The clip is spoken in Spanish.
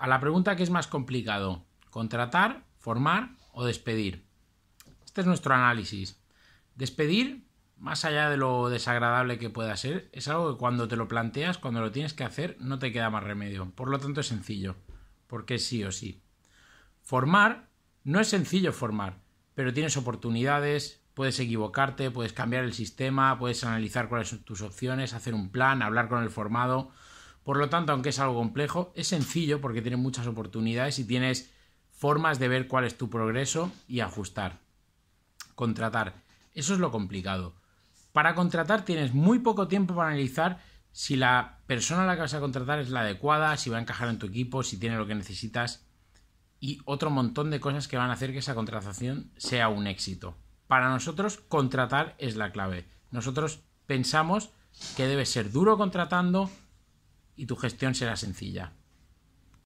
a la pregunta que es más complicado, contratar, formar o despedir. Este es nuestro análisis. Despedir, más allá de lo desagradable que pueda ser, es algo que cuando te lo planteas, cuando lo tienes que hacer, no te queda más remedio. Por lo tanto es sencillo, porque sí o sí. Formar, no es sencillo formar, pero tienes oportunidades, puedes equivocarte, puedes cambiar el sistema, puedes analizar cuáles son tus opciones, hacer un plan, hablar con el formado. Por lo tanto, aunque es algo complejo, es sencillo porque tiene muchas oportunidades y tienes formas de ver cuál es tu progreso y ajustar. Contratar. Eso es lo complicado. Para contratar tienes muy poco tiempo para analizar si la persona a la que vas a contratar es la adecuada, si va a encajar en tu equipo, si tiene lo que necesitas y otro montón de cosas que van a hacer que esa contratación sea un éxito. Para nosotros contratar es la clave. Nosotros pensamos que debe ser duro contratando, y tu gestión será sencilla.